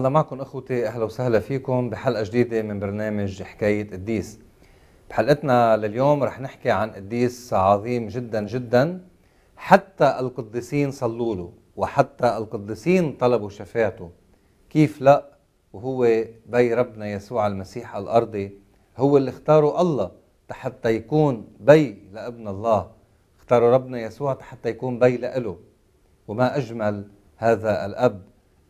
الله معكم اخوتي اهلا وسهلا فيكم بحلقه جديده من برنامج حكايه قديس. بحلقتنا لليوم رح نحكي عن قديس عظيم جدا جدا حتى القديسين صلوا له وحتى القديسين طلبوا شفاعته. كيف لا وهو بي ربنا يسوع المسيح الارضي هو اللي اختاره الله حتى يكون بي لابن الله اختاروا ربنا يسوع حتى يكون بي لإله وما أجمل هذا الأب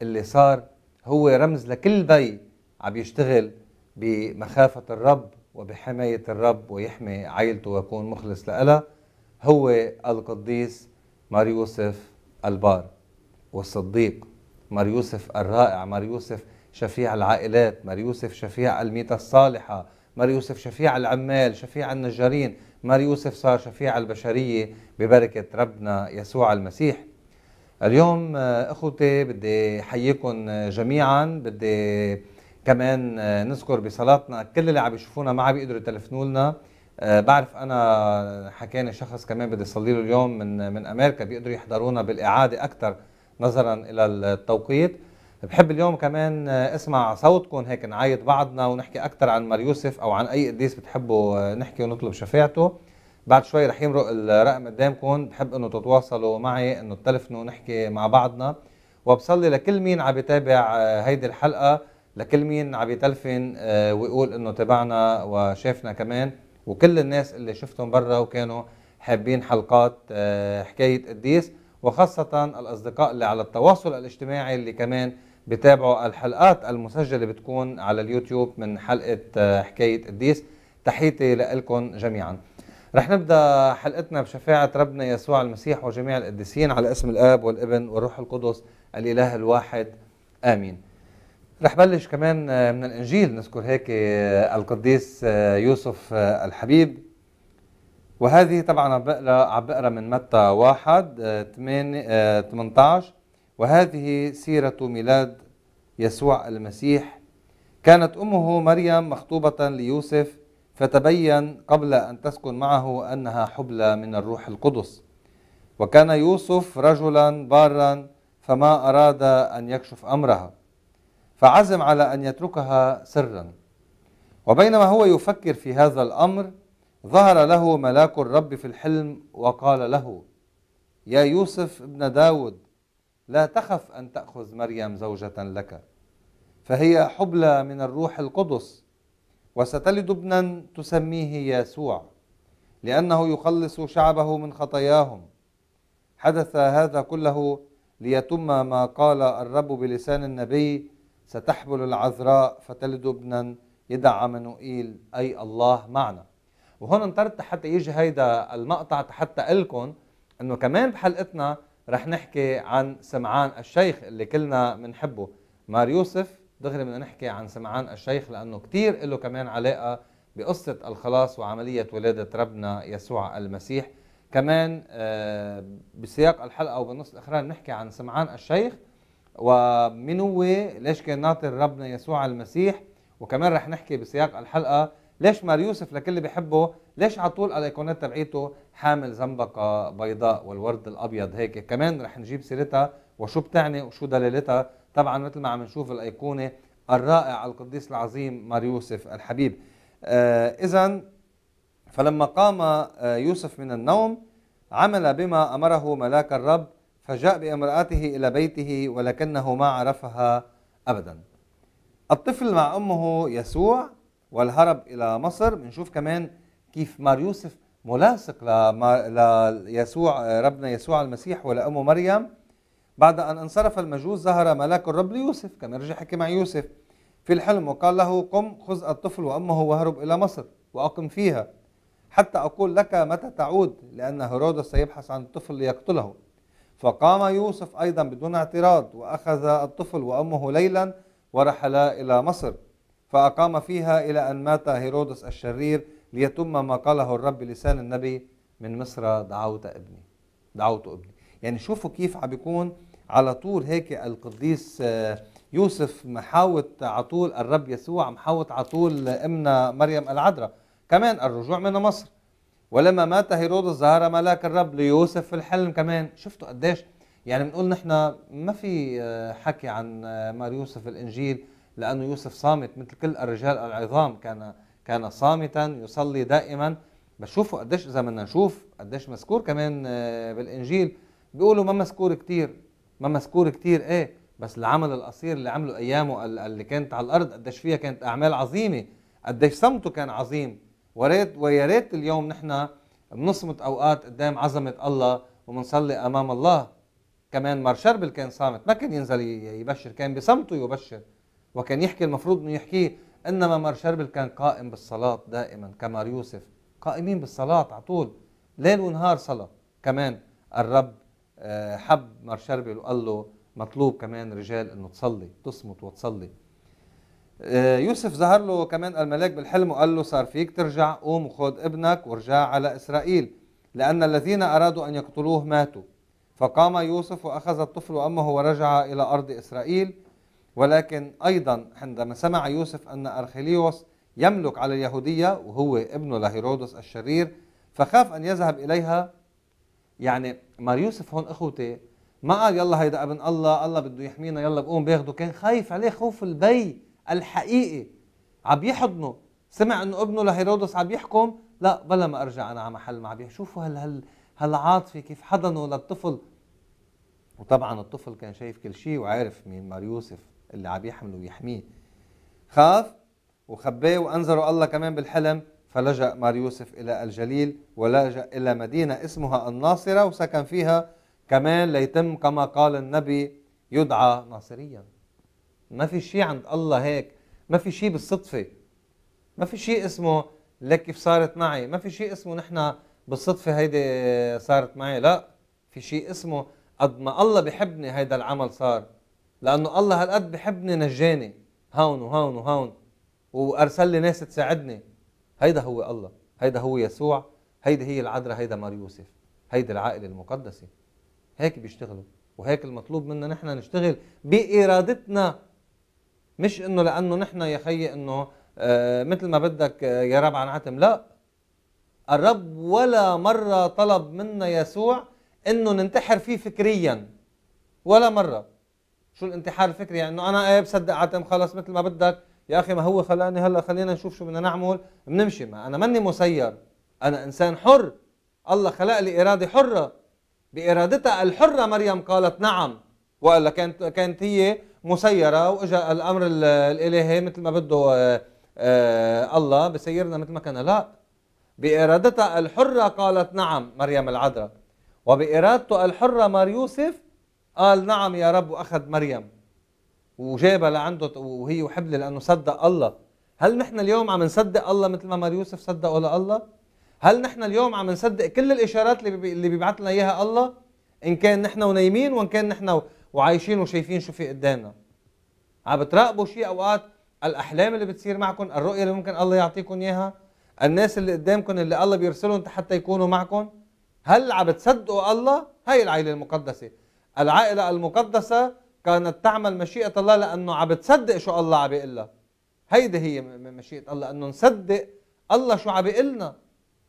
اللي صار هو رمز لكل بي عم يشتغل بمخافة الرب وبحماية الرب ويحمي عائلته ويكون مخلص لها هو القديس ماريوسف البار والصديق ماريوسف الرائع ماريوسف شفيع العائلات ماريوسف شفيع الميتة الصالحة ماريوسف شفيع العمال شفيع النجارين ماريوسف صار شفيع البشرية ببركة ربنا يسوع المسيح اليوم آه، اخوتي بدي احييكم آه، جميعا بدي كمان آه، نذكر بصلاتنا كل اللي عم يشوفونا ما عم بيقدروا يتلفنوا لنا بعرف انا حكاني شخص كمان بدي صلي له اليوم من من امريكا بيقدروا يحضرونا بالاعاده اكثر نظرا الى التوقيت بحب اليوم كمان اسمع صوتكم هيك نعيط بعضنا ونحكي اكثر عن مار يوسف او عن اي قديس بتحبوا نحكي ونطلب شفاعته بعد شوي رح يمرق الرقم قدامكم بحب انه تتواصلوا معي انه تلفنوا نحكي مع بعضنا وبصلي لكل مين عم يتابع آه، هيدي الحلقه لكل مين عم يتلفن آه، ويقول انه تابعنا وشافنا كمان وكل الناس اللي شفتهم برا وكانوا حابين حلقات آه، حكايه قديس وخاصه الاصدقاء اللي على التواصل الاجتماعي اللي كمان بتابعوا الحلقات المسجله بتكون على اليوتيوب من حلقه حكايه قديس تحيتي لكم جميعا رح نبدا حلقتنا بشفاعة ربنا يسوع المسيح وجميع القديسين على اسم الاب والابن والروح القدس الاله الواحد امين. رح بلش كمان آه، من الانجيل نذكر هيك آه، القديس آه، يوسف الحبيب وهذه طبعا عم بقرا بقرا من متى واحد 18 وهذه سيرة ميلاد يسوع المسيح كانت امه مريم مخطوبة ليوسف فتبين قبل أن تسكن معه أنها حبلى من الروح القدس وكان يوسف رجلا بارا فما أراد أن يكشف أمرها فعزم على أن يتركها سرا وبينما هو يفكر في هذا الأمر ظهر له ملاك الرب في الحلم وقال له يا يوسف ابن داود لا تخف أن تأخذ مريم زوجة لك فهي حبلى من الروح القدس وستلد ابنا تسميه يسوع لأنه يخلص شعبه من خطاياهم حدث هذا كله ليتم ما قال الرب بلسان النبي ستحبل العذراء فتلد ابنا يدعى منوئيل أي الله معنا وهون انطرت حتى يجي هيدا المقطع حتى لكم انه كمان بحلقتنا رح نحكي عن سمعان الشيخ اللي كلنا بنحبه مار يوسف دغري بدنا نحكي عن سمعان الشيخ لانه كثير له كمان علاقه بقصه الخلاص وعمليه ولاده ربنا يسوع المسيح كمان آه، بسياق الحلقه وبالنص الاخراني نحكي عن سمعان الشيخ ومن هو ليش كان ناطر ربنا يسوع المسيح وكمان رح نحكي بسياق الحلقه ليش مار يوسف لكل اللي بيحبه ليش على طول الايقونات تبعيته حامل زنبقه بيضاء والورد الابيض هيك كمان رح نجيب سيرتها وشو بتعني وشو دلالتها طبعا مثل ما عم نشوف الايقونه الرائع القديس العظيم مار يوسف الحبيب آه، اذا فلما قام آه، يوسف من النوم عمل بما امره ملاك الرب فجاء بامراته الى بيته ولكنه ما عرفها ابدا الطفل مع امه يسوع والهرب الى مصر بنشوف كمان كيف مار يوسف ملاصق ليسوع آه، ربنا يسوع المسيح ولامه مريم بعد أن انصرف المجوس ظهر ملاك الرب ليوسف كما رجع حكي مع يوسف في الحلم وقال له قم خذ الطفل وأمه وهرب إلى مصر وأقم فيها حتى أقول لك متى تعود لأن هيرودس سيبحث عن الطفل ليقتله فقام يوسف أيضا بدون اعتراض وأخذ الطفل وأمه ليلا ورحلا إلى مصر فأقام فيها إلى أن مات هيرودس الشرير ليتم ما قاله الرب بلسان النبي من مصر دعوت ابني دعوت ابني يعني شوفوا كيف عم بيكون على طول هيك القديس آه، يوسف محاوط على طول الرب يسوع محاوط على طول امنا مريم العذراء كمان الرجوع من مصر ولما مات هيرودس ظهر ملاك الرب ليوسف في الحلم كمان شفتوا قديش يعني بنقول نحن ما في آه، حكي عن آه، مار يوسف الانجيل لانه يوسف صامت مثل كل الرجال العظام كان كان صامتا يصلي دائما بس شوفوا قديش اذا بدنا نشوف قديش مذكور كمان بالانجيل بيقولوا ما مذكور كثير ما مذكور كتير ايه بس العمل القصير اللي عمله ايامه اللي كانت على الارض قديش فيها كانت اعمال عظيمه قديش صمته كان عظيم وريت ويا ريت اليوم نحن بنصمت اوقات قدام عظمه الله وبنصلي امام الله كمان مار شربل كان صامت ما كان ينزل يبشر كان بصمته يبشر وكان يحكي المفروض انه يحكيه انما مار شربل كان قائم بالصلاه دائما كمار يوسف قائمين بالصلاه على طول ليل ونهار صلاه كمان الرب آه، حب شربل وقال له مطلوب كمان رجال انه تصلي تصمت وتصلي آه، يوسف ظهر له كمان الملاك بالحلم وقال له صار فيك ترجع قوم وخذ ابنك وارجع على اسرائيل لان الذين ارادوا ان يقتلوه ماتوا فقام يوسف واخذ الطفل وامه ورجع الى ارض اسرائيل ولكن ايضا عندما سمع يوسف ان ارخيليوس يملك على اليهوديه وهو ابنه لهيرودس الشرير فخاف ان يذهب اليها يعني مار يوسف هون اخوتي ما قال يلا هيدا ابن الله الله بده يحمينا يلا بقوم باخده كان خايف عليه خوف البي الحقيقي عم يحضنه سمع انه ابنه لهيرودس عم يحكم لا بلا ما ارجع انا على محل ما عم شوفوا هال هال هالعاطفه كيف حضنه للطفل وطبعا الطفل كان شايف كل شيء وعارف مين مار يوسف اللي عم يحمله ويحميه خاف وخباه وانذره الله كمان بالحلم فلجأ مار يوسف إلى الجليل ولجأ إلى مدينة اسمها الناصرة وسكن فيها كمان ليتم كما قال النبي يدعى ناصريا ما في شيء عند الله هيك ما في شيء بالصدفة ما في شيء اسمه لك كيف صارت معي ما في شيء اسمه نحن بالصدفة هيدي صارت معي لا في شيء اسمه قد ما الله بحبني هيدا العمل صار لأنه الله هالقد بحبني نجاني هون وهون وهون وأرسل لي ناس تساعدني هيدا هو الله هيدا هو يسوع هيدي هي العذراء هيدا مار يوسف هيدي العائلة المقدسة هيك بيشتغلوا وهيك المطلوب منا نحن نشتغل بإرادتنا مش انه لانه نحن يا خي انه آه مثل ما بدك آه يا رب عن عتم لا الرب ولا مرة طلب منا يسوع انه ننتحر فيه فكريا ولا مرة شو الانتحار الفكري يعني انه انا ايه بصدق عتم خلص مثل ما بدك يا اخي ما هو خلاني هلا خلينا نشوف شو بدنا نعمل بنمشي ما انا ماني مسير انا انسان حر الله خلق لي اراده حره بارادتها الحره مريم قالت نعم والا كانت كانت هي مسيره واجا الامر الالهي مثل ما بده آه، آه، الله بسيرنا مثل ما كان لا بارادتها الحره قالت نعم مريم العذراء وبارادته الحره مار يوسف قال نعم يا رب واخذ مريم وجابها لعنده وهي وحبل لانه صدق الله هل نحن اليوم عم نصدق الله مثل ما مار يوسف صدقه لله هل نحن اليوم عم نصدق كل الاشارات اللي اللي بيبعث لنا اياها الله ان كان نحن ونايمين وان كان نحن وعايشين وشايفين شو في قدامنا عم بتراقبوا شيء اوقات الاحلام اللي بتصير معكم الرؤيه اللي ممكن الله يعطيكم اياها الناس اللي قدامكم اللي الله بيرسلهم حتى يكونوا معكم هل عم بتصدقوا الله هاي العائله المقدسه العائله المقدسه كانت تعمل مشيئة الله لأنه عم بتصدق شو الله عم بيقول لها هيدي هي مشيئة الله أنه نصدق الله شو عم بيقول لنا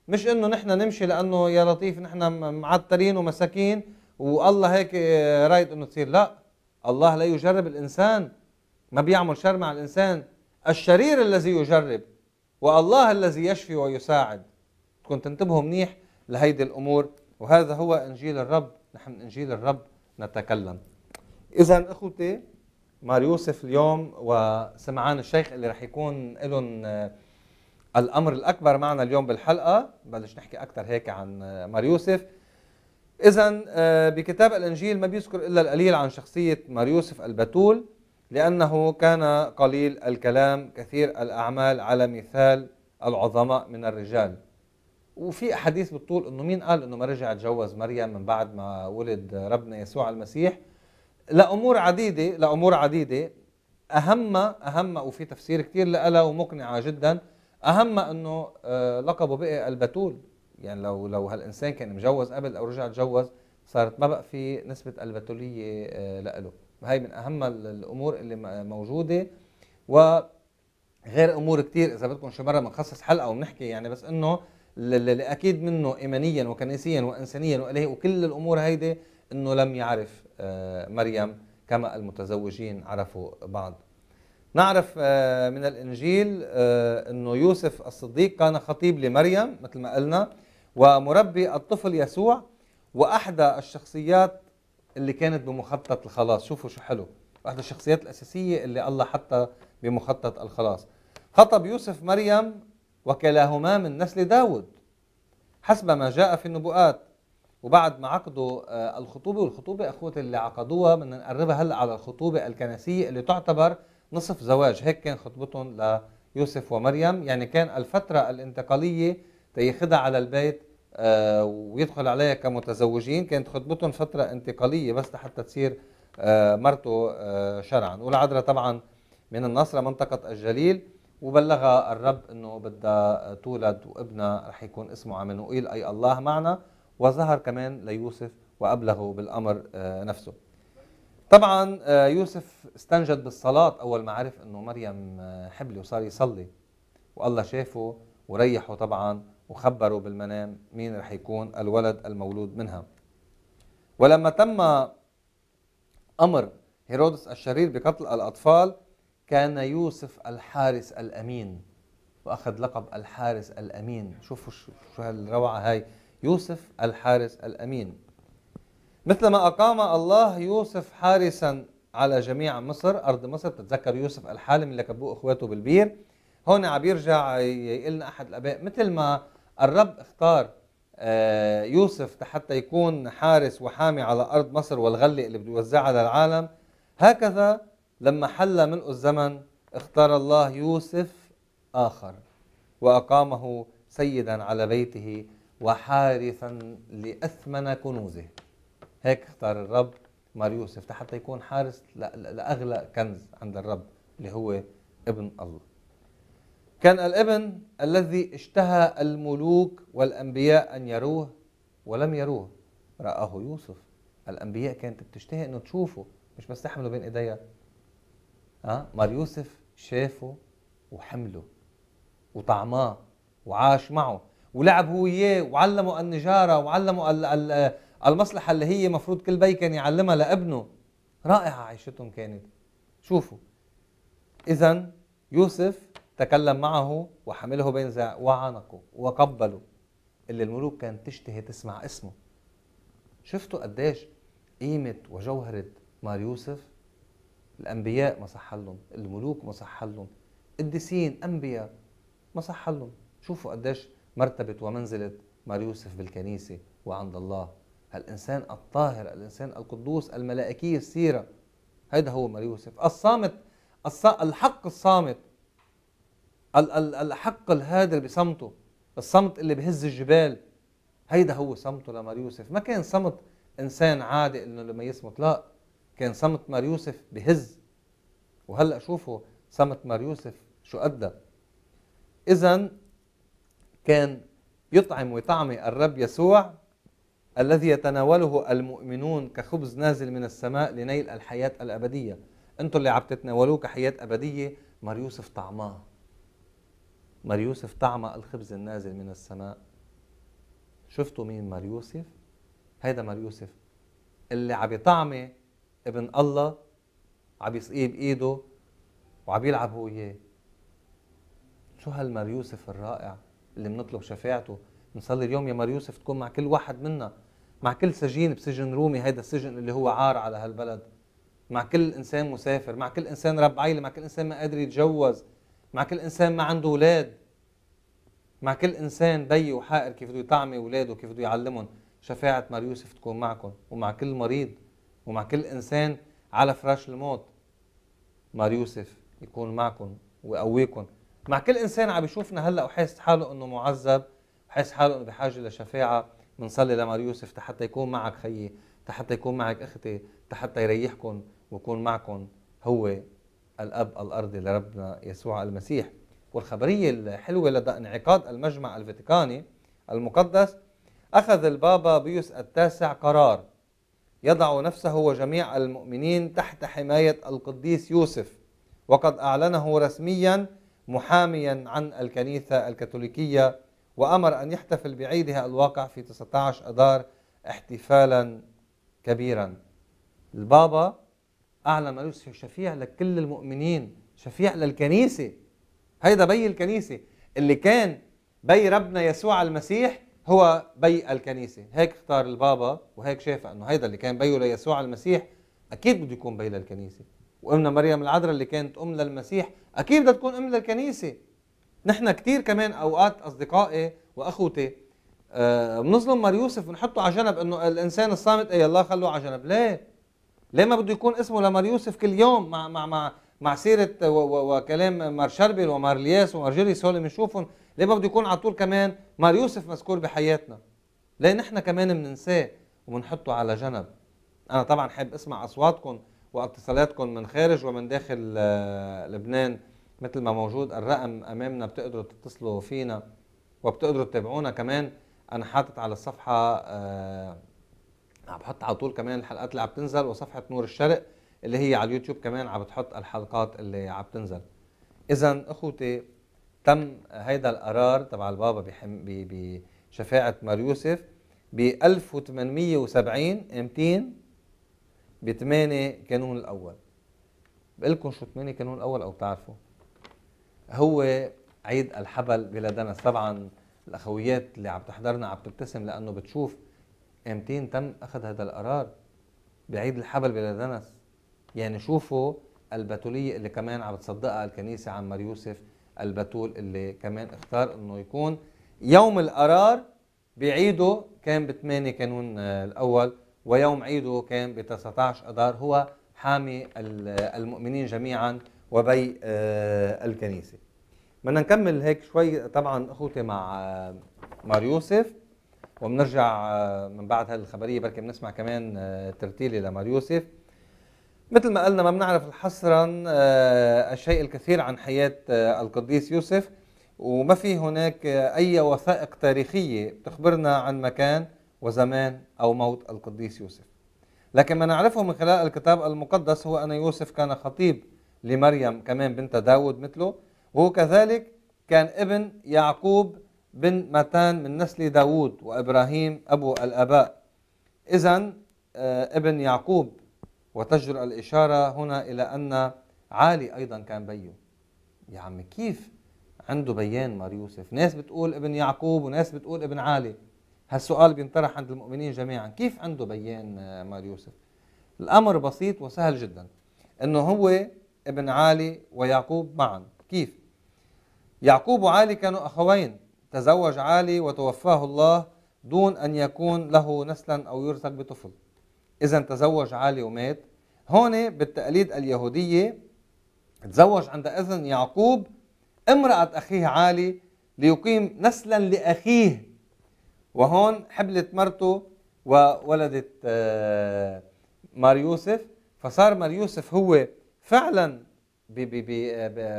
مش أنه نحن نمشي لأنه يا لطيف نحن معترين ومساكين والله هيك آه، رايد أنه تصير لا الله لا يجرب الإنسان ما بيعمل شر مع الإنسان الشرير الذي يجرب والله الذي يشفي ويساعد تكون تنتبهوا منيح لهيدي الأمور وهذا هو إنجيل الرب نحن إنجيل الرب نتكلم اذا اخوتي مار يوسف اليوم وسمعان الشيخ اللي رح يكون لهم آه، الامر الاكبر معنا اليوم بالحلقه بلش نحكي اكثر هيك عن آه، مار يوسف اذا آه، بكتاب الانجيل ما بيذكر الا القليل عن شخصيه مار يوسف البتول لانه كان قليل الكلام كثير الاعمال على مثال العظماء من الرجال وفي احاديث بتطول انه مين قال انه ما رجع تجوز مريم من بعد ما ولد ربنا يسوع المسيح لأمور عديدة لأمور عديدة أهمها أهمها وفي تفسير كثير لها ومقنعة جدا أهمها أنه آه، لقبه بقي البتول يعني لو لو هالإنسان كان مجوز قبل أو رجع تجوز صارت ما بقى في نسبة البتولية آه، لإله هاي من أهم الأمور اللي موجودة وغير أمور كثير إذا بدكم شو مرة بنخصص حلقة وبنحكي يعني بس إنه اللي أكيد منه إيمانيا وكنسيا وإنسانيا وكل الأمور هيدي إنه لم يعرف آه، مريم كما المتزوجين عرفوا بعض نعرف آه، من الإنجيل آه، أنه يوسف الصديق كان خطيب لمريم مثل ما قلنا ومربي الطفل يسوع وأحدى الشخصيات اللي كانت بمخطط الخلاص شوفوا شو حلو أحدى الشخصيات الأساسية اللي الله حطها بمخطط الخلاص خطب يوسف مريم وكلاهما من نسل داود حسب ما جاء في النبوءات وبعد ما عقدوا آه، الخطوبة والخطوبة أخوة اللي عقدوها بدنا نقربها هلا على الخطوبة الكنسية اللي تعتبر نصف زواج هيك كان خطبتهم ليوسف ومريم يعني كان الفترة الانتقالية تيخدها على البيت آه، ويدخل عليها كمتزوجين كانت خطبتهم فترة انتقالية بس لحتى تصير آه، مرته شرعا والعذراء طبعا من النصرة منطقة الجليل وبلغها الرب انه بدها تولد وابنها رح يكون اسمه عمنوئيل اي الله معنا وظهر كمان ليوسف وأبلغه بالأمر آه، نفسه طبعا آه، يوسف استنجد بالصلاة أول ما عرف أنه مريم آه، حبلي وصار يصلي والله شافه وريحه طبعا وخبره بالمنام مين رح يكون الولد المولود منها ولما تم أمر هيرودس الشرير بقتل الأطفال كان يوسف الحارس الأمين وأخذ لقب الحارس الأمين شوفوا شو هالروعة هاي يوسف الحارس الأمين مثلما أقام الله يوسف حارسا على جميع مصر أرض مصر تتذكر يوسف الحالم اللي كبوه إخواته بالبير هون عم يرجع يقول لنا أحد الآباء مثل ما الرب اختار آه، يوسف حتى يكون حارس وحامي على أرض مصر والغلة اللي بده يوزعها للعالم هكذا لما حل ملء الزمن اختار الله يوسف آخر وأقامه سيدا على بيته وحارسا لأثمن كنوزه هيك اختار الرب مار يوسف حتى يكون حارس لأغلى كنز عند الرب اللي هو ابن الله كان الابن الذي اشتهى الملوك والأنبياء أن يروه ولم يروه رآه يوسف الأنبياء كانت بتشتهي أنه تشوفه مش بس تحمله بين إيديها أه؟ مار يوسف شافه وحمله وطعماه وعاش معه ولعب هو وياه وعلمه النجاره وعلمه المصلحه اللي هي مفروض كل بي كان يعلمها لابنه رائعه عيشتهم كانت شوفوا اذا يوسف تكلم معه وحمله بين وعانقه وقبله اللي الملوك كانت تشتهي تسمع اسمه شفتوا قديش قيمة وجوهرة مار يوسف الأنبياء ما صح لهم الملوك ما صح لهم قديسين أنبياء ما صح لهم شوفوا قديش مرتبة ومنزلة مار يوسف بالكنيسة وعند الله الإنسان الطاهر الإنسان القدوس الملائكي السيرة هيدا هو مار يوسف الصامت الحق الصامت الحق الهادر بصمته الصمت اللي بهز الجبال هيدا هو صمته لمار يوسف ما كان صمت انسان عادي انه لما يصمت لا كان صمت مار يوسف بهز وهلا شوفوا صمت مار يوسف شو ادى اذا كان يطعم وطعمي الرب يسوع الذي يتناوله المؤمنون كخبز نازل من السماء لنيل الحياة الأبدية أنتوا اللي عم تتناولوه كحياة أبدية مار يوسف طعماه مار يوسف طعم الخبز النازل من السماء شفتوا مين مار يوسف هيدا مار يوسف اللي عم يطعمي ابن الله عم يسقيه بإيده وعم يلعب هو إياه شو هالمار يوسف الرائع اللي بنطلب شفاعته بنصلي اليوم يا مار يوسف تكون مع كل واحد منا مع كل سجين بسجن رومي هيدا السجن اللي هو عار على هالبلد مع كل انسان مسافر مع كل انسان رب عيله مع كل انسان ما قادر يتجوز مع كل انسان ما عنده اولاد مع كل انسان بي وحائر كيف بده يطعمي اولاده كيف بده يعلمهم شفاعه مار يوسف تكون معكم ومع كل مريض ومع كل انسان على فراش الموت مار يوسف يكون معكم ويقويكم مع كل انسان عم بيشوفنا هلا وحاسس حاله انه معذب حاسس حاله انه بحاجه لشفاعه بنصلي لمار يوسف حتى يكون معك خيي حتى يكون معك اختي حتى يريحكم ويكون معكم هو الاب الارضي لربنا يسوع المسيح والخبريه الحلوه لدى انعقاد المجمع الفاتيكاني المقدس اخذ البابا بيوس التاسع قرار يضع نفسه وجميع المؤمنين تحت حمايه القديس يوسف وقد اعلنه رسميا محاميا عن الكنيسة الكاثوليكية وأمر أن يحتفل بعيدها الواقع في 19 أذار احتفالا كبيرا البابا أعلن يصبح شفيع لكل المؤمنين شفيع للكنيسة هيدا بي الكنيسة اللي كان بي ربنا يسوع المسيح هو بي الكنيسة هيك اختار البابا وهيك شاف أنه هيدا اللي كان بيه ليسوع المسيح أكيد بده يكون بي للكنيسة وامنا مريم العذراء اللي كانت ام للمسيح اكيد بدها تكون ام للكنيسه نحن كثير كمان اوقات اصدقائي واخوتي آه، بنظلم مار يوسف بنحطه على جنب انه الانسان الصامت اي الله خلوه على جنب ليه؟ ليه ما بده يكون اسمه لمار يوسف كل يوم مع مع مع مع سيره وكلام مار شربل ومار الياس ومار جيريس هول بنشوفهم ليه ما بده يكون على طول كمان مار يوسف مذكور بحياتنا ليه نحن كمان بننساه وبنحطه على جنب انا طبعا حابب اسمع اصواتكم واتصالاتكم من خارج ومن داخل آه، لبنان مثل ما موجود الرقم امامنا بتقدروا تتصلوا فينا وبتقدروا تتابعونا كمان انا حاطط على الصفحه عم آه، بحط على طول كمان الحلقات اللي عم تنزل وصفحه نور الشرق اللي هي على اليوتيوب كمان عم بتحط الحلقات اللي عم تنزل اذا اخوتي تم هيدا القرار تبع البابا بشفاعه مار يوسف ب 1870 امتين ب 8 كانون الاول بقول لكم شو 8 كانون الاول او بتعرفوا هو عيد الحبل بلادنا طبعا الاخويات اللي عم تحضرنا عم تبتسم لانه بتشوف امتين تم اخذ هذا القرار بعيد الحبل بلادنس يعني شوفوا البتولية اللي كمان عم بتصدقها الكنيسة عمار يوسف البتول اللي كمان اختار انه يكون يوم القرار بعيده كان ب 8 كانون الاول ويوم عيده كان ب 19 اذار هو حامي المؤمنين جميعا وبي آه، الكنيسه بدنا نكمل هيك شوي طبعا اخوتي مع آه، مار يوسف وبنرجع آه، من بعد هالخبريه بركي بنسمع كمان ترتيلي لمار يوسف مثل ما قلنا ما بنعرف حصرا الشيء الكثير عن حياه القديس يوسف وما في هناك اي وثائق تاريخيه بتخبرنا عن مكان وزمان أو موت القديس يوسف لكن ما نعرفه من خلال الكتاب المقدس هو أن يوسف كان خطيب لمريم كمان بنت داود مثله وهو كذلك كان ابن يعقوب بن متان من نسل داود وإبراهيم أبو الآباء إذا آه، ابن يعقوب وتجر الإشارة هنا إلى أن عالي أيضا كان بيه يا عم كيف عنده بيان مار يوسف ناس بتقول ابن يعقوب وناس بتقول ابن عالي هالسؤال بينطرح عند المؤمنين جميعا كيف عنده بيان آه، مال يوسف الأمر بسيط وسهل جدا أنه هو ابن علي ويعقوب معا كيف يعقوب وعلي كانوا أخوين تزوج علي وتوفاه الله دون أن يكون له نسلا أو يرزق بطفل إذا تزوج علي ومات هون بالتقليد اليهودية تزوج عند إذن يعقوب امرأة أخيه علي ليقيم نسلا لأخيه وهون حبلت مرته وولدت آه، مار يوسف فصار مار يوسف هو فعلا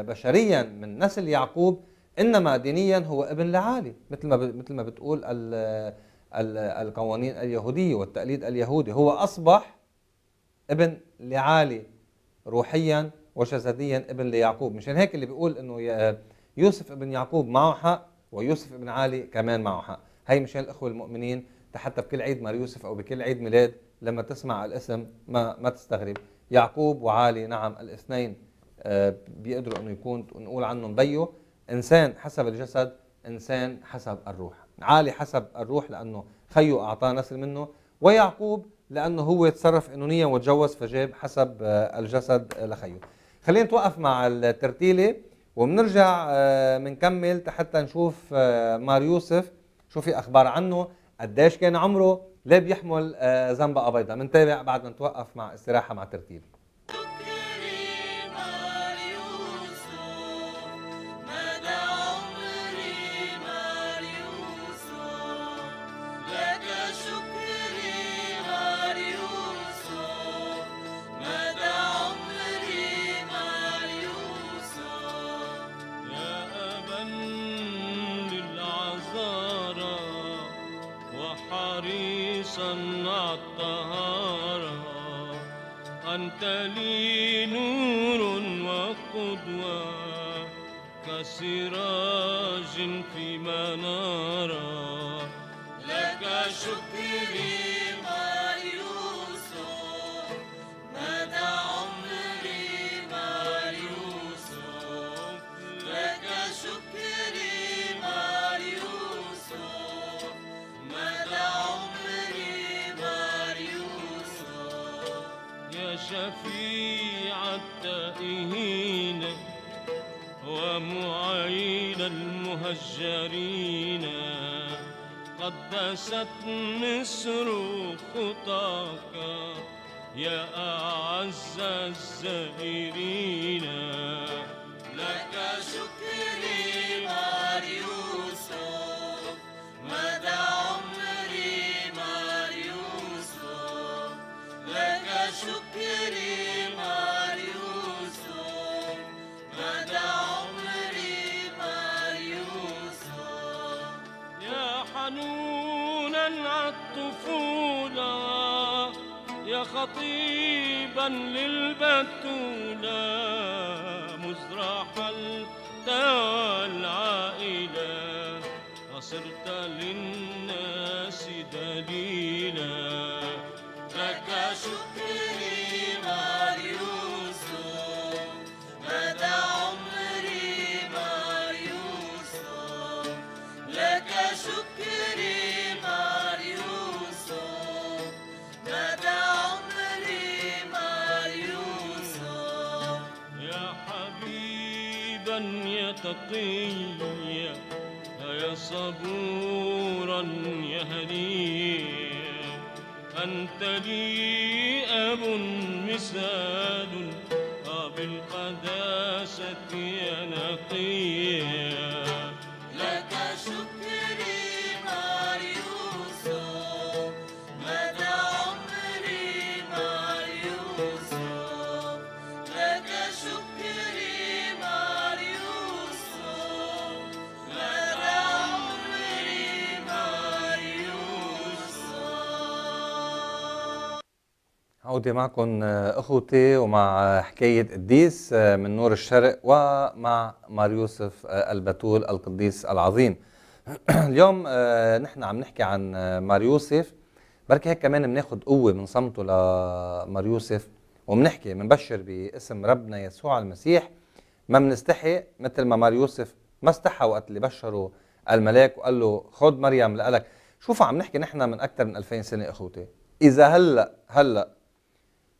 بشريا من نسل يعقوب انما دينيا هو ابن لعالي مثل ما مثل ما بتقول القوانين اليهوديه والتقليد اليهودي هو اصبح ابن لعالي روحيا وجسديا ابن ليعقوب مشان هيك اللي بيقول انه يوسف ابن يعقوب معه حق ويوسف ابن علي كمان معه حق هي مشان الاخوه المؤمنين حتى بكل عيد مار يوسف او بكل عيد ميلاد لما تسمع الاسم ما ما تستغرب يعقوب وعالي نعم الاثنين آه، بيقدروا انه يكون نقول عنهم بيو انسان حسب الجسد انسان حسب الروح عالي حسب الروح لانه خيه اعطاه نسل منه ويعقوب لانه هو تصرف انونيا وتجوز فجاب حسب آه، الجسد لخيه خلينا نتوقف مع الترتيله وبنرجع بنكمل آه، حتى نشوف مار يوسف شو في اخبار عنه قديش كان عمره ليه بيحمل زنبقه آه، بيضاء بنتابع بعد ما نتوقف مع استراحه مع ترتيب المهجرين قدست مصر خطاك يا أعز الزائرين لك شكرا خطيبا للبتولة مزرع التوى العائلة وصرت للناس عطية يا صبورا يا هنيا أنت لي أب مثال بالقداسة يا نقيه عودي معكم آه، أخوتي ومع حكاية قديس آه، من نور الشرق ومع مار يوسف آه، البتول القديس العظيم اليوم نحن عم نحكي عن مار يوسف بركي هيك كمان بناخذ قوة من صمته لمار يوسف وبنحكي بنبشر باسم ربنا يسوع المسيح ما بنستحي مثل ما مار يوسف ما استحى وقت اللي بشره الملاك وقال له خذ مريم لألك شوفوا عم نحكي نحن من أكثر من 2000 سنة أخوتي إذا هلأ هلأ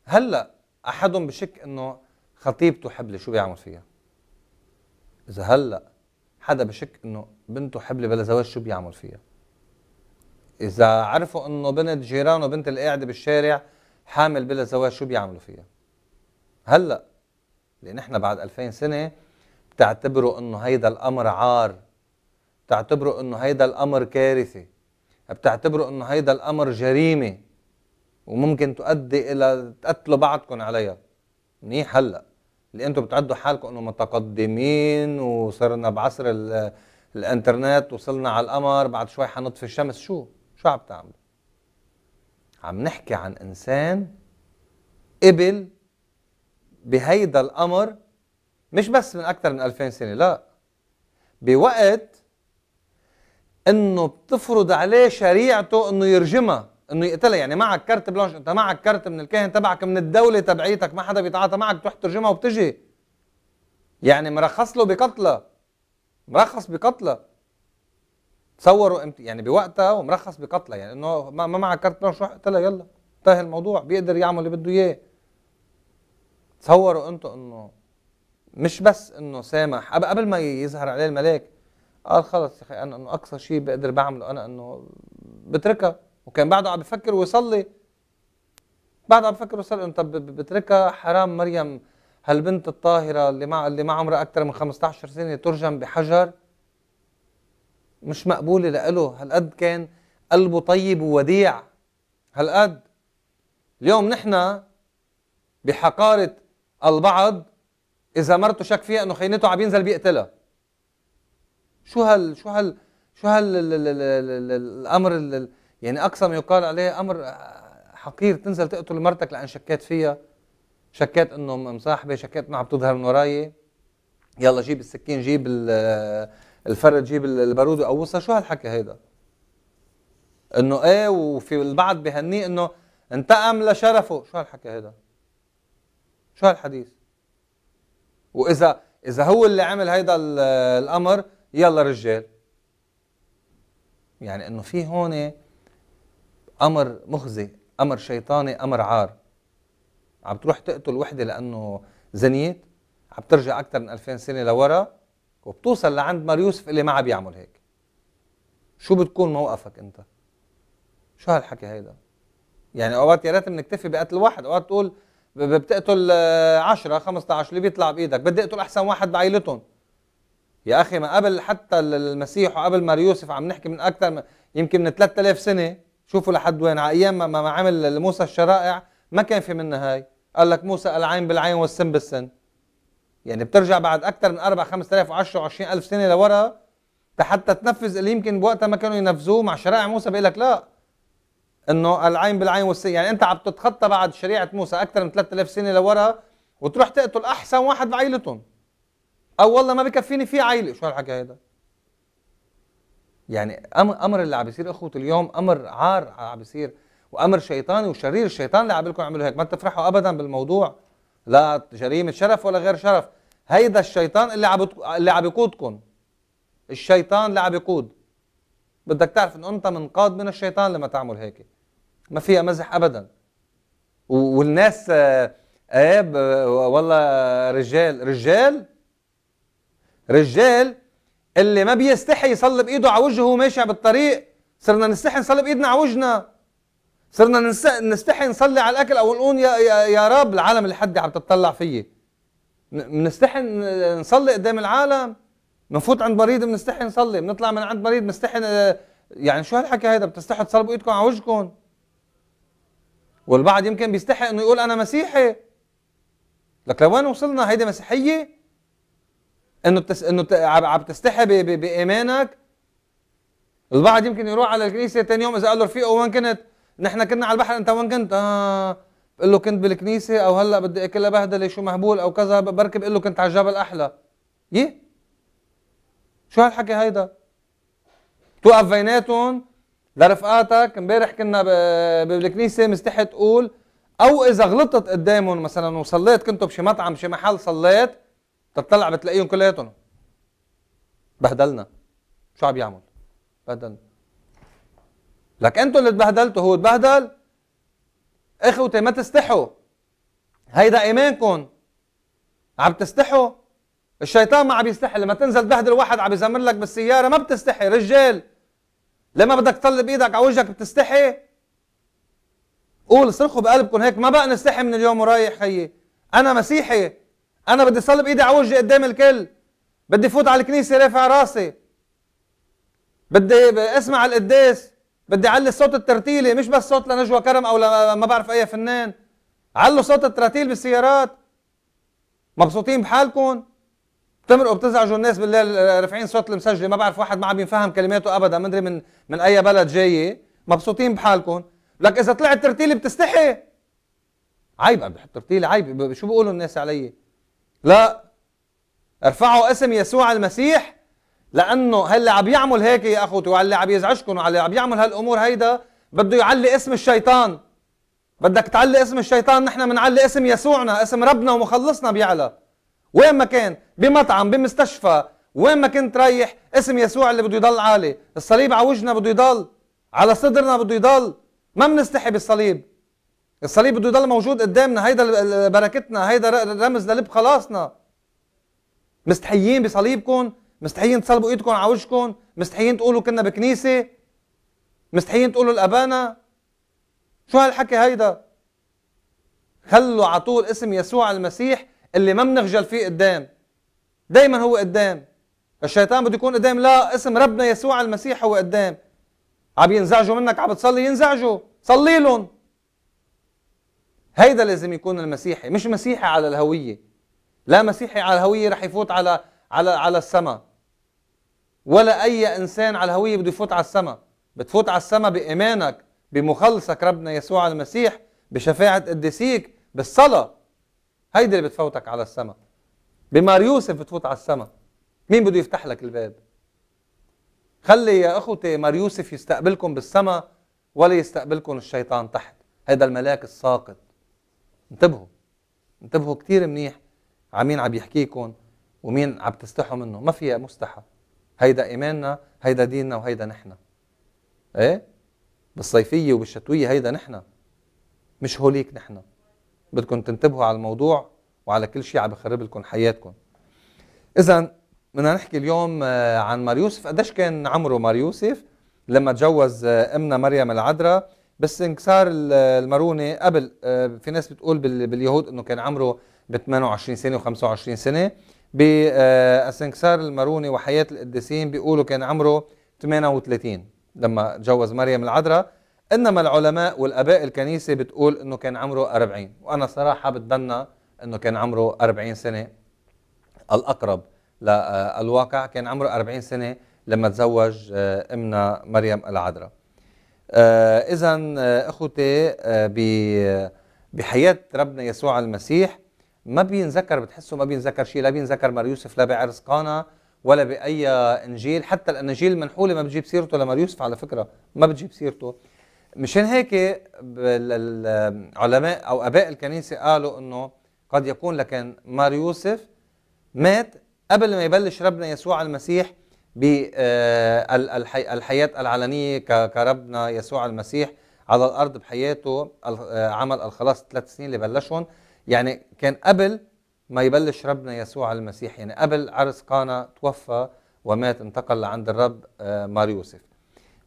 هلا احدهم بشك انه خطيبته حبلة شو بيعمل فيها اذا هلا حدا بشك انه بنته حبلة بلا زواج شو بيعمل فيها اذا عرفوا انه بنت جيرانه بنت اللي قاعده بالشارع حامل بلا زواج شو بيعملوا فيها هلا لان احنا بعد 2000 سنه بتعتبروا انه هيدا الامر عار بتعتبروا انه هيدا الامر كارثه بتعتبروا انه هيدا الامر جريمه وممكن تؤدي الى تقتلوا بعضكم عليها منيح هلا اللي انتم بتعدوا حالكم انه متقدمين وصرنا بعصر الانترنت وصلنا على القمر بعد شوي حنطفي الشمس شو شو عم تعملوا عم نحكي عن انسان قبل بهيدا الامر مش بس من اكثر من 2000 سنه لا بوقت انه بتفرض عليه شريعته انه يرجمها انه يقتلها يعني معك كارت بلانش انت معك كارت من الكاهن تبعك من الدوله تبعيتك ما حدا بيتعاطى معك بتروح ترجمها وبتجي يعني مرخص له بقتلها مرخص بقتلها تصوروا امتى يعني بوقتها ومرخص بقتلها يعني انه ما معك كارت بلانش روح اقتلها يلا انتهى الموضوع بيقدر يعمل اللي بده اياه تصوروا انتم انه مش بس انه سامح قبل ما يظهر عليه الملاك قال خلص يا اخي انا انه اقصى شيء بقدر بعمله انا انه بتركها وكان بعده عم بفكر ويصلي بعده عم بفكر ويصلي طب بتركها حرام مريم هالبنت الطاهرة اللي مع اللي ما عمرها أكثر من 15 سنة ترجم بحجر مش مقبولة لإله هالقد كان قلبه طيب ووديع هالقد اليوم نحن بحقارة البعض إذا مرته شك فيها إنه خينته عم ينزل بيقتلها شو هال شو هال شو هال الأمر يعني أقصى ما يقال عليه أمر حقير تنزل تقتل مرتك لأن شكيت فيها شكيت إنه مصاحبة شكيت إنه عم تظهر من وراي يلا جيب السكين جيب الفرد جيب البارود وقوصها شو هالحكي هيدا انه ايه وفي البعض بهنيه انه انتقم لشرفه شو هالحكي هيدا شو هالحديث واذا اذا هو اللي عمل هيدا الامر يلا رجال يعني انه في هون امر مخزي امر شيطاني امر عار عم تروح تقتل وحده لانه زنيت عم ترجع اكثر من 2000 سنه لورا وبتوصل لعند مار يوسف اللي ما عم بيعمل هيك شو بتكون موقفك انت شو هالحكي هيدا يعني اوقات يا ريت بنكتفي بقتل واحد اوقات تقول بتقتل 10 آه، 15 اللي بيطلع بايدك بدي اقتل احسن واحد بعائلتهم يا اخي ما قبل حتى المسيح وقبل مار يوسف عم نحكي من اكثر يمكن من 3000 سنه شوفوا لحد وين على ايام ما ما عمل موسى الشرائع ما كان في منها هاي قال لك موسى العين بالعين والسن بالسن يعني بترجع بعد اكثر من 4 5000 و10 20000 سنه لورا حتى تنفذ اللي يمكن بوقتها ما كانوا ينفذوه مع شرائع موسى بيقول لك لا انه العين بالعين والسن يعني انت عم تتخطى بعد شريعه موسى اكثر من 3000 سنه لورا وتروح تقتل احسن واحد بعائلتهم او والله ما بكفيني في عائله شو هالحكي هيدا يعني امر اللي عم بيصير اخوتي اليوم امر عار عم بيصير وامر شيطاني وشرير الشيطان اللي عم لكم اعملوا هيك ما تفرحوا ابدا بالموضوع لا جريمه شرف ولا غير شرف هيدا الشيطان اللي عم اللي عم يقودكم الشيطان اللي عم يقود بدك تعرف انه انت منقاد من الشيطان لما تعمل هيك ما فيها مزح ابدا والناس آه، ايه والله رجال رجال رجال اللي ما بيستحي يصلي بايده على وجهه على بالطريق صرنا نستحي نصلي بايدنا على وجهنا صرنا نستحي نصلي على الاكل او نقول يا يا, يا رب العالم الحدي عم تتطلع فيي بنستحي نصلي قدام العالم بنفوت عند مريض بنستحي نصلي بنطلع من عند مريض بنستحي يعني شو هالحكي هيدا بتستحي تصلوا بايدكم على وجهكم والبعض يمكن بيستحي انه يقول انا مسيحي لك لوين وصلنا هيدي مسيحيه انه بتس... انه بت... عم تستحي ب... بايمانك البعض يمكن يروح على الكنيسه ثاني يوم اذا قال له رفيقه وين كنت؟ نحن كنا على البحر انت وين كنت؟ اه بقول له كنت بالكنيسه او هلا بدي اكلها بهدله شو مهبول او كذا بركي بقول له كنت على الجبل احلى يي إيه؟ شو هالحكي هيدا؟ توقف بيناتهم لرفقاتك امبارح كنا ب... بالكنيسه مستحي تقول او اذا غلطت قدامهم مثلا وصليت كنتوا بشي مطعم بشي محل صليت تطلع بتلاقيهم كلياتهم بهدلنا شو عم بيعمل؟ بهدلنا لك انتم اللي تبهدلتوا هو تبهدل اخوتي ما تستحوا هيدا ايمانكم عم تستحوا الشيطان ما عم يستحي لما تنزل تبهدل واحد عم يزمر لك بالسياره ما بتستحي رجال لما بدك تطلب ايدك على وجهك بتستحي قول صرخوا بقلبكم هيك ما بقى نستحي من اليوم ورايح خيي انا مسيحي انا بدي صلي بايدي وجهي قدام الكل بدي فوت على الكنيسه رافع راسي بدي اسمع القداس بدي علي صوت الترتيله مش بس صوت لنجوى كرم او ما بعرف اي فنان علوا صوت التراتيل بالسيارات مبسوطين بحالكم بتمرقوا بتزعجوا الناس بالليل رافعين صوت المسجله ما بعرف واحد ما عم ينفهم كلماته ابدا مدري من من اي بلد جايه مبسوطين بحالكم لك اذا طلعت ترتيلي بتستحي عيب عم بحط ترتيلي عيب شو بيقولوا الناس علي لا ارفعوا اسم يسوع المسيح لانه هاللي عم يعمل هيك يا اخوتي وعلى عم يزعجكم وعلى عم يعمل هالامور هيدا بده يعلي اسم الشيطان بدك تعلي اسم الشيطان نحن بنعلي اسم يسوعنا اسم ربنا ومخلصنا بيعلى وين ما كان بمطعم بمستشفى وين ما كنت رايح اسم يسوع اللي بده يضل عالي الصليب على وجهنا بده يضل على صدرنا بده يضل ما بنستحي بالصليب الصليب بده يضل موجود قدامنا هيدا بركتنا هيدا رمز للب خلاصنا مستحيين بصليبكم مستحيين تصلبوا ايدكم على وجهكم مستحيين تقولوا كنا بكنيسه مستحيين تقولوا الابانا شو هالحكي هيدا خلوا على طول اسم يسوع المسيح اللي ما بنخجل فيه قدام دايما هو قدام الشيطان بده يكون قدام لا اسم ربنا يسوع المسيح هو قدام عم ينزعجوا منك عم بتصلي ينزعجوا صلي لهم هيدا لازم يكون المسيحي مش مسيحي على الهوية لا مسيحي على الهوية رح يفوت على على على السما ولا أي إنسان على الهوية بده يفوت على السما بتفوت على السما بإيمانك بمخلصك ربنا يسوع المسيح بشفاعة قديسيك بالصلاة هيدي اللي بتفوتك على السما بمار يوسف بتفوت على السما مين بده يفتح لك الباب خلي يا أخوتي مار يوسف يستقبلكم بالسما ولا يستقبلكم الشيطان تحت هذا الملاك الساقط انتبهوا انتبهوا كثير منيح على مين عم يحكيكم ومين عم تستحوا منه ما فيها مستحى هيدا ايماننا هيدا ديننا وهيدا نحن ايه بالصيفيه وبالشتويه هيدا نحن مش هوليك نحن بدكم تنتبهوا على الموضوع وعلى كل شيء عم بخرب لكم حياتكم اذا بدنا نحكي اليوم آه، عن مار يوسف قديش كان عمره مار يوسف لما تجوز آه، امنا مريم العذراء بس انكسار المارونه قبل آه، في ناس بتقول باليهود انه كان عمره ب 28 سنه آه، و25 سنه بانكسار المارونه وحياه القديسين بيقولوا كان عمره 38 لما تجوز مريم العذراء انما العلماء والاباء الكنيسه بتقول انه كان عمره 40 وانا صراحه بتبنى انه كان عمره 40 سنه الاقرب للواقع كان عمره 40 سنه لما تزوج آه، امنا مريم العذراء آه، إذا آه، إخوتي آه، بحياة ربنا يسوع المسيح ما بينذكر بتحسوا ما بينذكر شيء لا بينذكر مار يوسف لا بعرس قانا ولا بأي إنجيل حتى الأناجيل المنحولة ما بتجيب سيرته لمار يوسف على فكرة ما بتجيب سيرته مشان هيك العلماء أو أباء الكنيسة قالوا أنه قد يكون لكن مار يوسف مات قبل ما يبلش ربنا يسوع المسيح بالحياة آه، العلنية كربنا يسوع المسيح على الأرض بحياته آه، عمل الخلاص ثلاث سنين اللي بلشهم يعني كان قبل ما يبلش ربنا يسوع المسيح يعني قبل عرس قانا توفى ومات انتقل لعند الرب آه، مار يوسف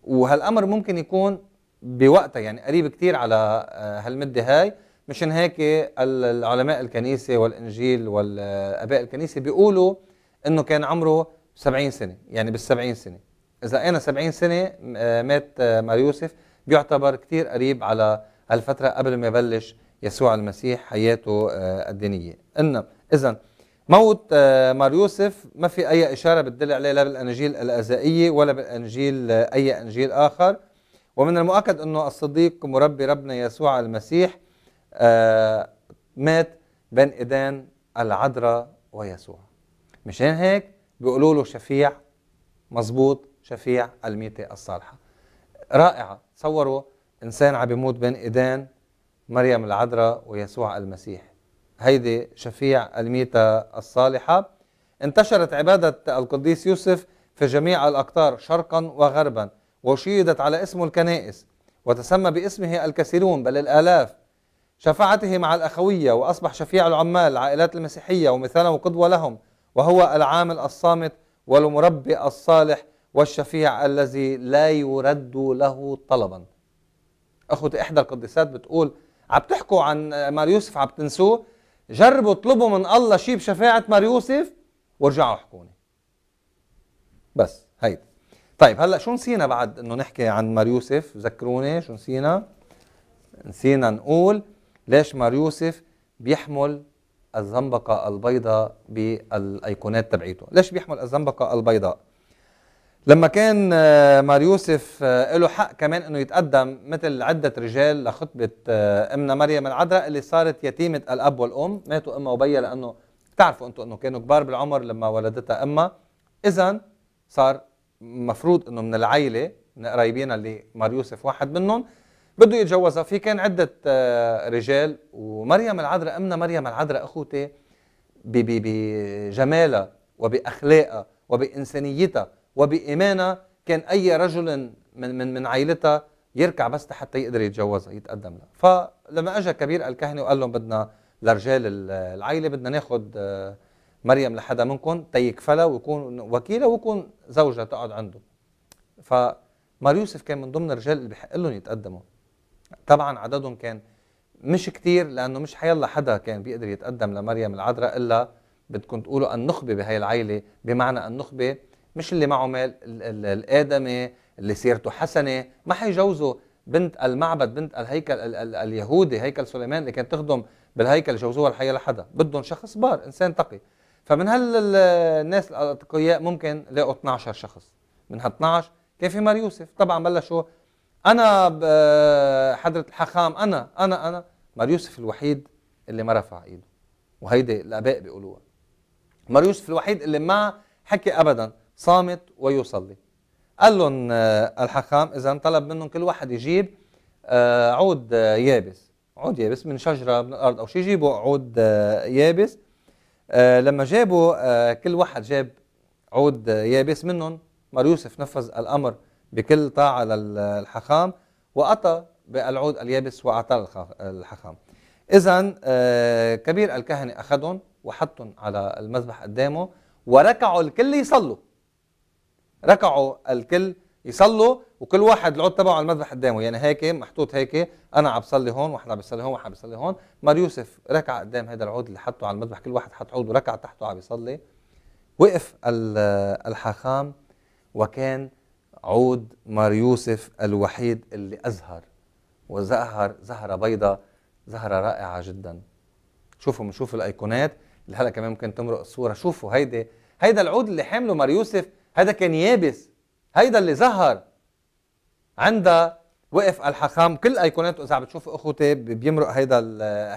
وهالأمر ممكن يكون بوقتها يعني قريب كتير على هالمدة هاي مشان هيك العلماء الكنيسة والإنجيل والآباء الكنيسة بيقولوا إنه كان عمره 70 سنة يعني بالسبعين سنة إذا أنا 70 سنة آه، مات آه، مار يوسف بيعتبر كتير قريب على هالفترة قبل ما يبلش يسوع المسيح حياته آه، الدينية إن إذا موت مار يوسف ما في أي إشارة بتدل عليه لا بالأناجيل الأزائية ولا بالأنجيل أي أنجيل آخر ومن المؤكد أنه الصديق مربي ربنا يسوع المسيح مات بين إيدين العذراء ويسوع مشان هيك بيقولوا له شفيع مزبوط شفيع الميتة الصالحة رائعة تصوروا إنسان عم بيموت بين إيدين مريم العذراء ويسوع المسيح هيدي شفيع الميتة الصالحة انتشرت عبادة القديس يوسف في جميع الأقطار شرقا وغربا وشيدت على اسمه الكنائس وتسمى باسمه الكثيرون بل الآلاف شفاعته مع الأخوية وأصبح شفيع العمال العائلات المسيحية ومثالا وقدوة لهم وهو العامل الصامت والمربي الصالح والشفيع الذي لا يرد له طلبا اخوتي احدى القديسات بتقول عم تحكوا عن مار يوسف عم تنسوه جربوا اطلبوا من الله شيء بشفاعة مار يوسف وارجعوا احكوني بس هيدا طيب هلا شو نسينا بعد انه نحكي عن مار يوسف ذكروني شو نسينا نسينا نقول ليش مار يوسف بيحمل الزنبقة البيضاء بالأيقونات تبعيته ليش بيحمل الزنبقة البيضاء لما كان آه، مار يوسف آه، له حق كمان انه يتقدم مثل عده رجال لخطبه آه، امنا مريم العذراء اللي صارت يتيمه الاب والام، ماتوا امها وبيا لانه بتعرفوا انتم انه كانوا كبار بالعمر لما ولدتها امها، اذا صار مفروض انه من العيله من قرايبينا اللي مار يوسف واحد منهم بده يتجوزها في كان عدة آه، رجال ومريم العذراء أمنا مريم العذراء أخوتي بجمالها وبأخلاقها وبإنسانيتها وبإيمانها كان أي رجل من من من عائلتها يركع بس حتى يقدر يتجوزها يتقدم لها فلما اجى كبير الكهنه وقال لهم بدنا لرجال العائله بدنا ناخد آه، مريم لحدا منكم تيكفلها ويكون وكيلها ويكون زوجها تقعد عنده فماريوسف يوسف كان من ضمن الرجال اللي بحق لهم يتقدموا طبعا عددهم كان مش كتير لانه مش حيلا حدا كان بيقدر يتقدم لمريم العذراء الا بدكم تقولوا النخبه بهي العيله بمعنى النخبه مش اللي معه مال الادمي اللي سيرته حسنه ما حيجوزوا بنت المعبد بنت الهيكل ال ال اليهودي هيكل سليمان اللي كانت تخدم بالهيكل جوزوها الحياه لحدا بدهم شخص بار انسان تقي فمن هالناس الاتقياء ممكن لاقوا 12 شخص من هال 12 كان في مار يوسف طبعا بلشوا انا حضره الحخام انا انا انا مار يوسف الوحيد اللي ما رفع ايده وهيدي الاباء بيقولوها مار يوسف الوحيد اللي ما حكي ابدا صامت ويصلي قال لهم آه، الحخام اذا طلب منهم كل واحد يجيب آه، عود آه، يابس عود يابس من شجره من الارض او شيء يجيبوا عود يابس لما جابوا كل واحد جاب عود يابس منهم مار يوسف نفذ الامر بكل طاعة للحخام وأتى بالعود اليابس وأعطى الحخام إذا آه، كبير الكهنة أخذهم وحطهم على المذبح قدامه وركعوا الكل يصلوا ركعوا الكل يصلوا وكل واحد العود تبعه على المذبح قدامه يعني هيك محطوط هيك انا عم بصلي هون واحد عم بيصلي هون واحد عم بيصلي هون مار يوسف ركع قدام هذا العود اللي حطه على المذبح كل واحد حط عود وركع تحته عم بيصلي وقف الحاخام وكان عود مار يوسف الوحيد اللي أزهر وزهر زهرة بيضاء زهرة رائعة جدا شوفوا بنشوف الأيقونات اللي هلا كمان ممكن تمرق الصورة شوفوا هيدي هيدا العود اللي حامله مار يوسف هذا كان يابس هيدا اللي زهر عندها وقف الحخام كل ايقونات اذا عم بتشوفوا اخوتي بيمرق هيدا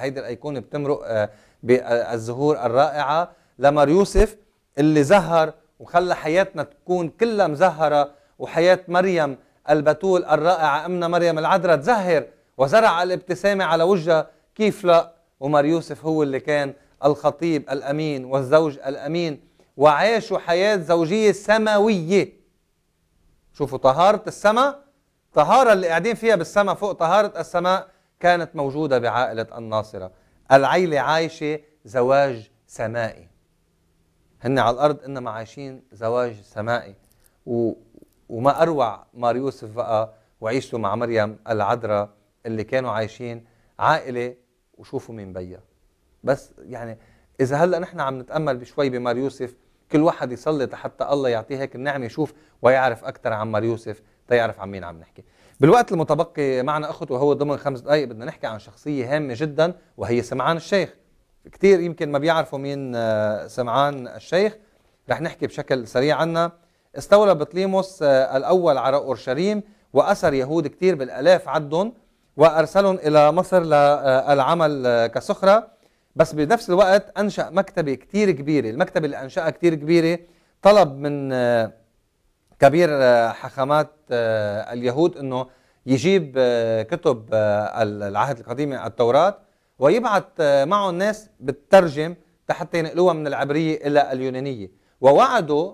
هيدي الايقونه بتمرق آه، بالزهور آه، الرائعه لمار يوسف اللي زهر وخلى حياتنا تكون كلها مزهره وحياة مريم البتول الرائعة أمنا مريم العذراء تزهر وزرع الابتسامة على وجهها كيف لا ومر يوسف هو اللي كان الخطيب الأمين والزوج الأمين وعاشوا حياة زوجية سماوية شوفوا طهارة السماء طهارة اللي قاعدين فيها بالسماء فوق طهارة السماء كانت موجودة بعائلة الناصرة العيلة عايشة زواج سمائي هن على الأرض إنما عايشين زواج سمائي و وما اروع مار يوسف بقى وعيشته مع مريم العذراء اللي كانوا عايشين عائله وشوفوا مين بيها بس يعني اذا هلا نحن عم نتامل بشوي بمار يوسف كل واحد يصلي حتى الله يعطيه هيك النعمه يشوف ويعرف اكثر عن مار يوسف تيعرف عن مين عم نحكي بالوقت المتبقي معنا اخت وهو ضمن خمس دقائق بدنا نحكي عن شخصيه هامه جدا وهي سمعان الشيخ كثير يمكن ما بيعرفوا مين آه، سمعان الشيخ رح نحكي بشكل سريع عنها استولى بطليموس آه، الأول على أورشليم وأسر يهود كثير بالألاف عدهم وأرسلهم إلى مصر للعمل آه، آه، كسخرة بس بنفس الوقت أنشأ مكتبة كثير كبيرة المكتبة اللي أنشأها كثير كبيرة طلب من كبير حخامات اليهود أنه يجيب كتب العهد القديم التوراة ويبعث معه الناس بالترجم حتى ينقلوها من العبرية إلى اليونانية ووعدوا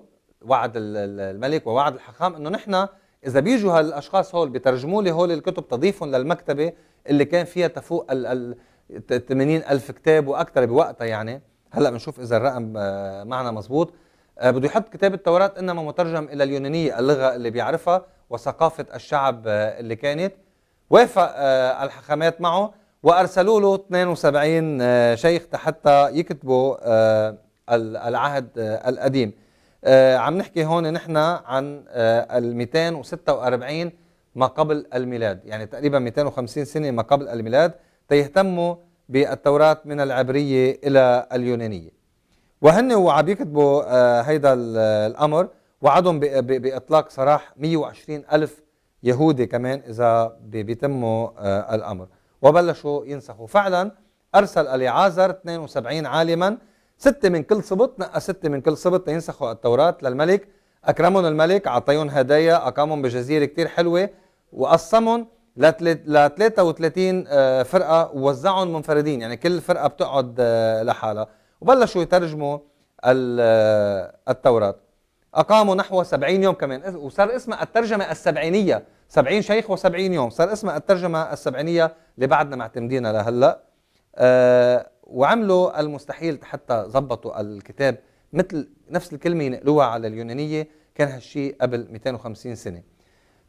وعد الملك ووعد الحكام انه نحن اذا بيجوا هالاشخاص هول بترجموا لي هول الكتب تضيفهم للمكتبه اللي كان فيها تفوق ال, 80 الف كتاب واكثر بوقتها يعني هلا بنشوف اذا الرقم آه، معنا مزبوط آه، بده يحط كتاب التوراة انما مترجم الى اليونانيه اللغه اللي بيعرفها وثقافه الشعب آه، اللي كانت وافق الحكامات معه وارسلوا له 72 شيخ حتى يكتبوا العهد القديم آه، عم نحكي هون نحن عن آه، ال 246 ما قبل الميلاد يعني تقريبا 250 سنة ما قبل الميلاد تيهتموا بالتوراة من العبرية إلى اليونانية وهن وعم يكتبوا آه، هيدا الأمر وعدهم بإطلاق سراح 120 ألف يهودي كمان إذا بيتموا الأمر وبلشوا ينسخوا فعلا أرسل أليعازر 72 عالما ستة من كل سبط نقى ستة من كل سبط ينسخوا التوراة للملك أكرمهم الملك عطيهم هدايا أقامهم بجزيرة كتير حلوة وقسمهم ل 33 آه، فرقة ووزعهم منفردين يعني كل فرقة بتقعد آه، لحالها وبلشوا يترجموا آه، التوراة أقاموا نحو 70 يوم كمان وصار اسمها الترجمة السبعينية 70 شيخ و70 يوم صار اسمها الترجمة السبعينية اللي بعدنا معتمدينها لهلأ وعملوا المستحيل حتى ظبطوا الكتاب مثل نفس الكلمة ينقلوها على اليونانية كان هالشيء قبل 250 سنة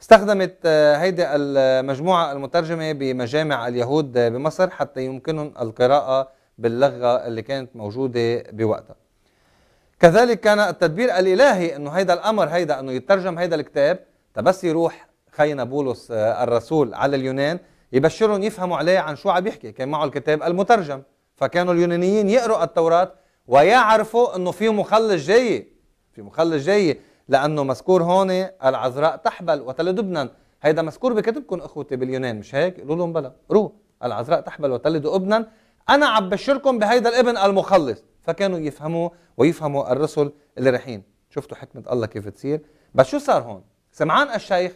استخدمت آه، هيدي المجموعة المترجمة بمجامع اليهود آه، بمصر حتى يمكنهم القراءة باللغة اللي كانت موجودة بوقتها كذلك كان التدبير الإلهي أنه هيدا الأمر هيدا أنه يترجم هيدا الكتاب تبس يروح خينا بولس آه، الرسول على اليونان يبشرهم يفهموا عليه عن شو عم يحكي كان معه الكتاب المترجم فكانوا اليونانيين يقروا التوراة ويعرفوا انه في مخلص جاي في مخلص جاي لانه مذكور هون العذراء تحبل وتلد ابنا هيدا مذكور بكتبكم اخوتي باليونان مش هيك قولوا لهم بلا روح العذراء تحبل وتلد ابنا انا عم بشركم بهيدا الابن المخلص فكانوا يفهموا ويفهموا الرسل اللي رايحين شفتوا حكمه الله كيف تصير بس شو صار هون سمعان الشيخ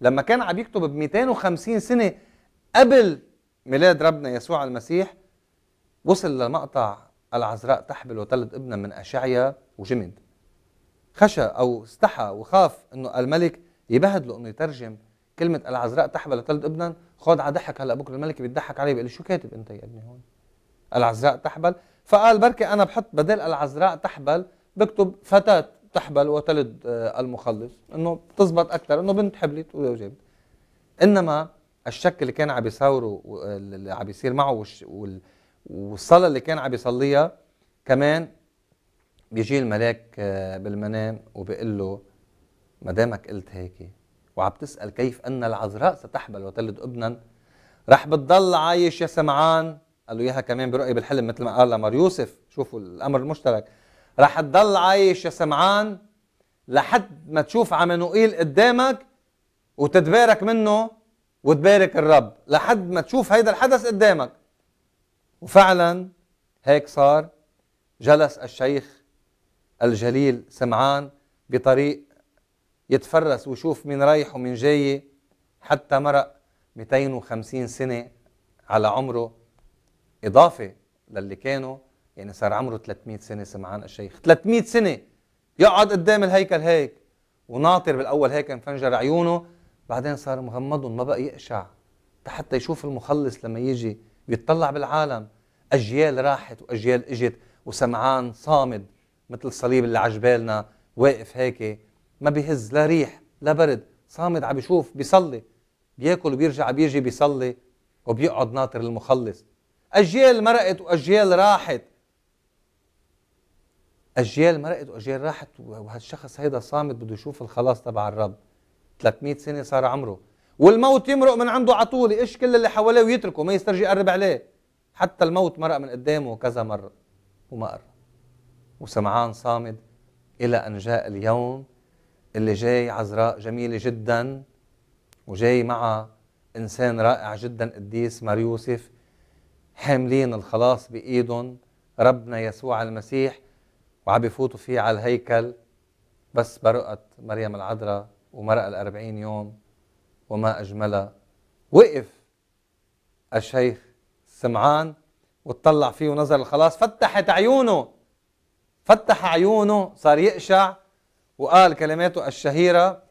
لما كان عم يكتب ب 250 سنه قبل ميلاد ربنا يسوع المسيح وصل لمقطع العذراء تحبل وتلد ابنا من أشعيا وجمد خشى أو استحى وخاف أنه الملك يبهدله أنه يترجم كلمة العذراء تحبل وتلد ابنا خد على ضحك هلا بكره الملك بيضحك عليه بيقول شو كاتب أنت يا ابني هون العذراء تحبل فقال بركي أنا بحط بدل العذراء تحبل بكتب فتاة تحبل وتلد آه، المخلص انه بتزبط اكثر انه بنت حبلت وجابت انما الشك اللي كان عم يصوره آه، اللي عم بيصير معه والصلاة اللي كان عم يصليها كمان بيجي الملاك آه، بالمنام وبيقول له ما دامك قلت هيك وعم تسأل كيف أن العذراء ستحبل وتلد ابنا رح بتضل عايش يا سمعان قال له اياها كمان برؤية بالحلم مثل ما قال لمر يوسف شوفوا الأمر المشترك رح تضل عايش يا سمعان لحد ما تشوف عمانوئيل قدامك وتتبارك منه وتبارك الرب لحد ما تشوف هيدا الحدث قدامك وفعلا هيك صار جلس الشيخ الجليل سمعان بطريق يتفرس ويشوف من رايح ومن جاي حتى مرق 250 سنة على عمره إضافة للي كانوا يعني صار عمره 300 سنة سمعان الشيخ 300 سنة يقعد قدام الهيكل هيك وناطر بالأول هيك انفجر عيونه بعدين صار مغمضهم ما بقى يقشع حتى يشوف المخلص لما يجي بيطلع بالعالم اجيال راحت واجيال اجت وسمعان صامد مثل الصليب اللي عجبالنا واقف هيك ما بيهز لا ريح لا برد صامد عم بيشوف بيصلي بياكل وبيرجع بيجي بيصلي وبيقعد ناطر المخلص اجيال مرقت واجيال راحت اجيال مرقت واجيال راحت وهالشخص هيدا صامد بده يشوف الخلاص تبع الرب 300 سنه صار عمره والموت يمرق من عنده على طول ايش كل اللي حواليه ويتركه ما يسترجي يقرب عليه حتى الموت مرق من قدامه كذا مرة وما قرب وسمعان صامد إلى أن جاء اليوم اللي جاي عذراء جميلة جدا وجاي مع إنسان رائع جدا قديس مار يوسف حاملين الخلاص بإيدهم ربنا يسوع المسيح وعم بفوتوا فيه على الهيكل بس برقت مريم العذراء ومرق الأربعين يوم وما أجملها وقف الشيخ سمعان وطلع فيه ونظر خلاص فتحت عيونه فتح عيونه صار يقشع وقال كلماته الشهيرة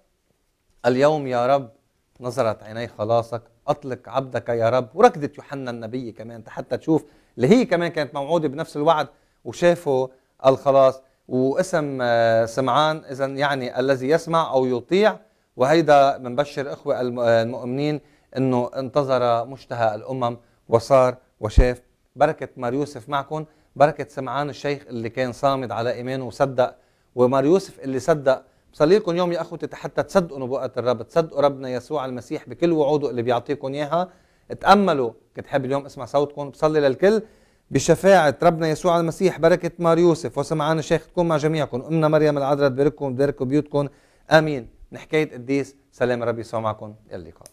اليوم يا رب نظرت عيني خلاصك أطلق عبدك يا رب وركضت يوحنا النبي كمان حتى تشوف اللي هي كمان كانت موعودة بنفس الوعد وشافوا الخلاص واسم آه، سمعان إذا يعني الذي يسمع أو يطيع وهيدا بنبشر إخوة المؤمنين أنه انتظر مشتهى الأمم وصار وشاف بركة مار يوسف معكم بركة سمعان الشيخ اللي كان صامد على إيمانه وصدق ومار يوسف اللي صدق بصلي لكم يوم يا أخوتي حتى تصدقوا نبوءة الرب تصدقوا ربنا يسوع المسيح بكل وعوده اللي بيعطيكم إياها تأملوا كنت حابب اليوم أسمع صوتكم بصلي للكل بشفاعة ربنا يسوع المسيح بركة مار يوسف وسمعان الشيخ تكون مع جميعكم أمنا مريم العذراء تبارككم وتبارك بيوتكم آمين من حكايه قديس سلام ربي يسوع معكم الى اللقاء